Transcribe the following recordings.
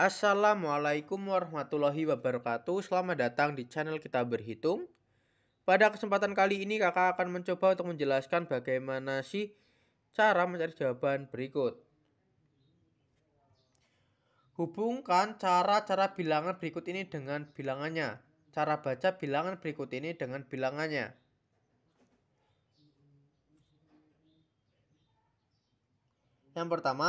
Assalamualaikum warahmatullahi wabarakatuh Selamat datang di channel kita berhitung Pada kesempatan kali ini kakak akan mencoba untuk menjelaskan bagaimana sih cara mencari jawaban berikut Hubungkan cara-cara bilangan berikut ini dengan bilangannya Cara baca bilangan berikut ini dengan bilangannya Yang pertama,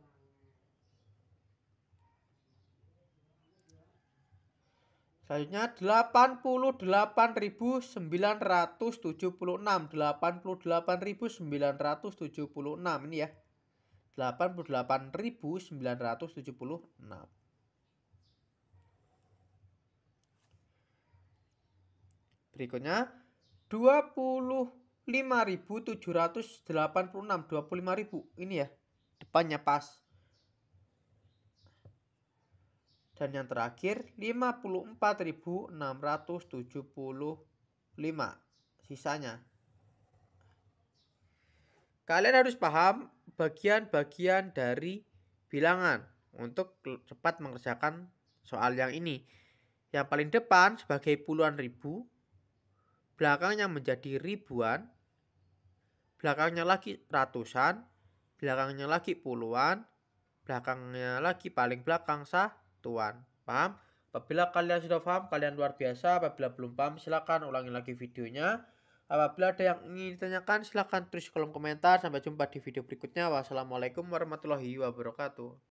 Selanjutnya 88.976 88.976 ini ya 88.976 Berikutnya 25.786 25.000 ini ya depannya pas Dan yang terakhir 54.675 sisanya. Kalian harus paham bagian-bagian dari bilangan untuk cepat mengerjakan soal yang ini. Yang paling depan sebagai puluhan ribu, belakangnya menjadi ribuan, belakangnya lagi ratusan, belakangnya lagi puluhan, belakangnya lagi paling belakang sah, Tuan, Paham? Apabila kalian sudah paham, kalian luar biasa. Apabila belum paham, silakan ulangi lagi videonya. Apabila ada yang ingin ditanyakan, silakan tulis kolom komentar. Sampai jumpa di video berikutnya. Wassalamualaikum warahmatullahi wabarakatuh.